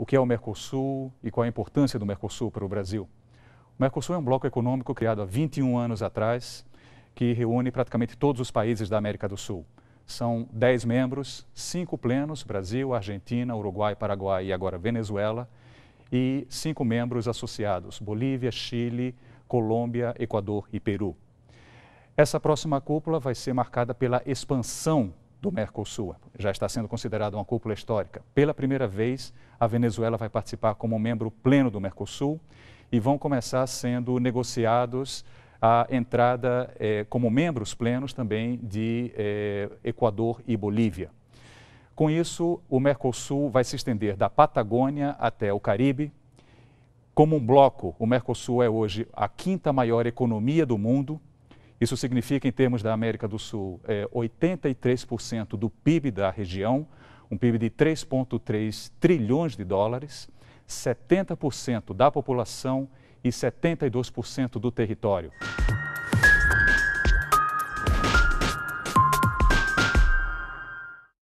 o que é o Mercosul e qual a importância do Mercosul para o Brasil. O Mercosul é um bloco econômico criado há 21 anos atrás, que reúne praticamente todos os países da América do Sul. São 10 membros, 5 plenos, Brasil, Argentina, Uruguai, Paraguai e agora Venezuela, e 5 membros associados, Bolívia, Chile, Colômbia, Equador e Peru. Essa próxima cúpula vai ser marcada pela expansão do Mercosul. Já está sendo considerada uma cúpula histórica. Pela primeira vez, a Venezuela vai participar como membro pleno do Mercosul e vão começar sendo negociados a entrada eh, como membros plenos também de eh, Equador e Bolívia. Com isso, o Mercosul vai se estender da Patagônia até o Caribe. Como um bloco, o Mercosul é hoje a quinta maior economia do mundo isso significa, em termos da América do Sul, é, 83% do PIB da região, um PIB de 3,3 trilhões de dólares, 70% da população e 72% do território.